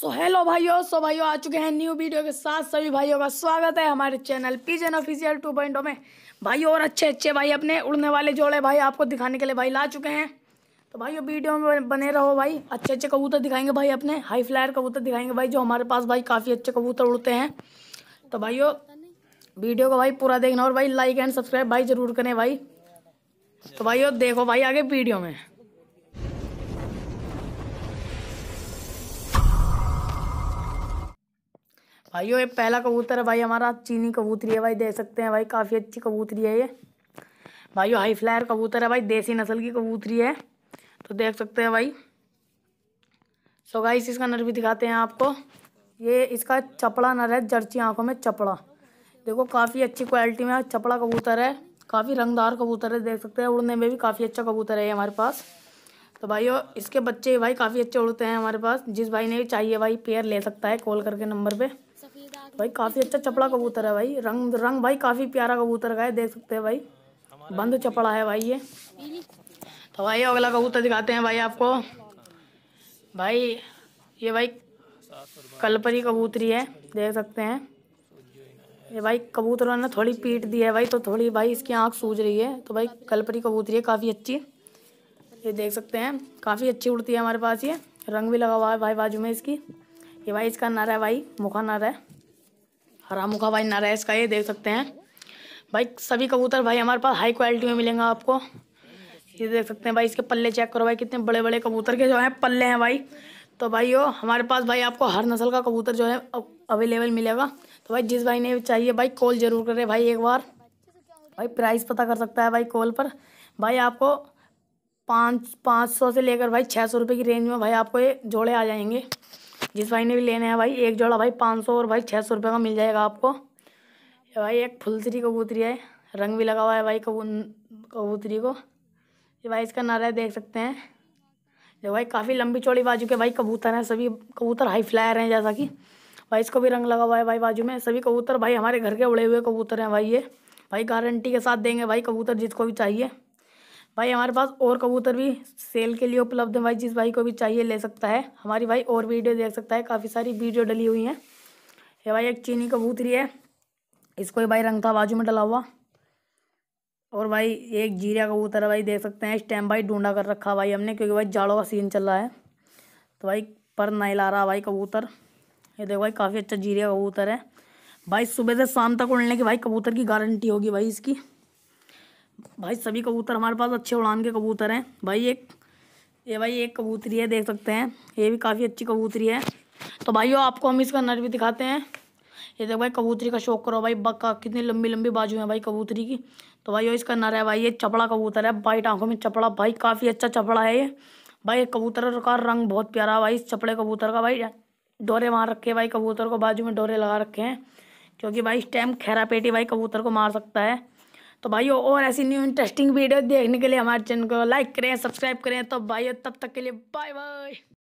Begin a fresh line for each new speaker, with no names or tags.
सो so, hello भाइयों सो so, भाइयों आ चुके हैं न्यू वीडियो के साथ सभी भाइयों का स्वागत है हमारे चैनल पीजन ऑफिशियल टू पॉइंटो में भाई और अच्छे अच्छे भाई अपने उड़ने वाले जोड़े भाई आपको दिखाने के लिए भाई ला चुके हैं तो भाइयों वीडियो में बने रहो भाई अच्छे अच्छे कबूतर दिखाएंगे भाई अपने हाई फ्लायर कबूतर दिखाएंगे भाई जो हमारे पास भाई काफ़ी अच्छे कबूतर उड़ते हैं तो भाइयों वीडियो को भाई पूरा देखना और भाई लाइक एंड सब्सक्राइब भाई ज़रूर करें भाई तो भाइयों देखो भाई आगे वीडियो में भाई ये पहला कबूतर है भाई हमारा चीनी कबूतरी है भाई दे सकते हैं भाई काफ़ी अच्छी कबूतरी है ये भाई हाई फ्लायर कबूतर है भाई देसी नस्ल की कबूतरी है तो देख सकते हैं भाई सो गाइस इसका नर भी दिखाते हैं आपको ये इसका चपड़ा नर है जर्ची आँखों में चपड़ा देखो काफ़ी अच्छी क्वालिटी में चपड़ा कबूतर है काफ़ी रंगदार कबूतर है देख सकते हैं उड़ने में भी काफ़ी अच्छा कबूतर है हमारे पास तो भाई इसके बच्चे भाई काफ़ी अच्छे उड़ते हैं हमारे पास जिस भाई ने भी चाहिए भाई पेयर ले सकता है कॉल करके नंबर पर भाई काफ़ी अच्छा चपड़ा कबूतर है भाई रंग रंग भाई काफ़ी प्यारा कबूतर का है देख सकते हैं भाई बंद चपड़ा है भाई ये तो भाई अगला कबूतर दिखाते हैं भाई आपको भाई ये भाई कलपरी कबूतरी है देख सकते हैं ये भाई कबूतरों ने थोड़ी पीट दी है भाई तो थोड़ी भाई इसकी आँख सूज रही है तो भाई कलपरी कबूतरी है काफ़ी अच्छी ये देख सकते हैं काफ़ी अच्छी उड़ती है हमारे पास ये रंग भी लगा हुआ है भाई बाजू में इसकी ये भाई इसका नारा है भाई मुखा नारा है और रामू का भाई नरेश का ये देख सकते हैं भाई सभी कबूतर भाई हमारे पास हाई क्वालिटी में मिलेंगे आपको ये देख सकते हैं भाई इसके पल्ले चेक करो भाई कितने बड़े बड़े कबूतर के जो हैं पल्ले हैं भाई तो भाई हो हमारे पास भाई आपको हर नस्ल का कबूतर जो है अवेलेबल मिलेगा तो भाई जिस भाई ने चाहिए भाई कॉल जरूर करें भाई एक बार भाई प्राइस पता कर सकता है भाई कॉल पर भाई आपको पाँच पाँच सौ से लेकर भाई छः सौ रुपये की रेंज में भाई आपको ये जोड़े आ जाएंगे जिस भाई ने भी लेने हैं भाई एक जोड़ा भाई पाँच सौ और भाई छः सौ रुपये का मिल जाएगा आपको ये भाई एक फुलसरी कबूतरी है रंग भी लगा हुआ है भाई कबूतरी को ये भाई इसका नारा देख सकते हैं ये भाई काफ़ी लंबी चौड़ी बाजू के भाई कबूतर हैं सभी कबूतर हाई फ्लायर हैं जैसा कि भाई इसको भी रंग लगा हुआ है भाई बाजू में सभी कबूतर भाई हमारे घर के उड़े हुए कबूतर हैं भाई ये भाई गारंटी के साथ देंगे भाई कबूतर जिसको भी चाहिए भाई हमारे पास और कबूतर भी सेल के लिए उपलब्ध है भाई जिस भाई को भी चाहिए ले सकता है हमारी भाई और वीडियो देख सकता है काफ़ी सारी वीडियो डली हुई हैं ये भाई एक चीनी कबूतरी है इसको ही भाई रंग था बाजू में डला हुआ और भाई एक जीरा कबूतर है भाई देख सकते हैं इस टाइम भाई ढूंढा कर रखा भाई हमने क्योंकि भाई जाड़ों का सीन चल रहा है तो भाई पर नहीं ला रहा भाई कबूतर ये देखो भाई काफ़ी अच्छा जीरा कबूतर है भाई सुबह से शाम तक उड़ने की भाई कबूतर की गारंटी होगी भाई इसकी भाई सभी कबूतर हमारे पास अच्छे उड़ान के कबूतर हैं भाई एक ये भाई एक कबूतरी है देख सकते हैं ये भी काफ़ी अच्छी कबूतरी है तो भाई आपको हम इसका नर भी दिखाते हैं ये देखो भाई कबूतरी का शौक करो भाई बक्का कितनी लंबी लंबी बाजू है भाई कबूतरी की तो भाई इसका नर है भाई ये चपड़ा कबूतर है बाइट आंखों में चपड़ा भाई काफ़ी अच्छा चपड़ा है ये भाई कबूतर का रंग बहुत प्यारा है भाई इस चपड़े कबूतर का भाई डोरे वहाँ रखे भाई कबूतर को बाजू में डोरे लगा रखे हैं क्योंकि भाई इस टाइम खैरा पेटी भाई कबूतर को मार सकता है तो भाई और ऐसी न्यू इंटरेस्टिंग वीडियो देखने के लिए हमारे चैनल को लाइक करें सब्सक्राइब करें तो भाई तब तक के लिए बाय बाय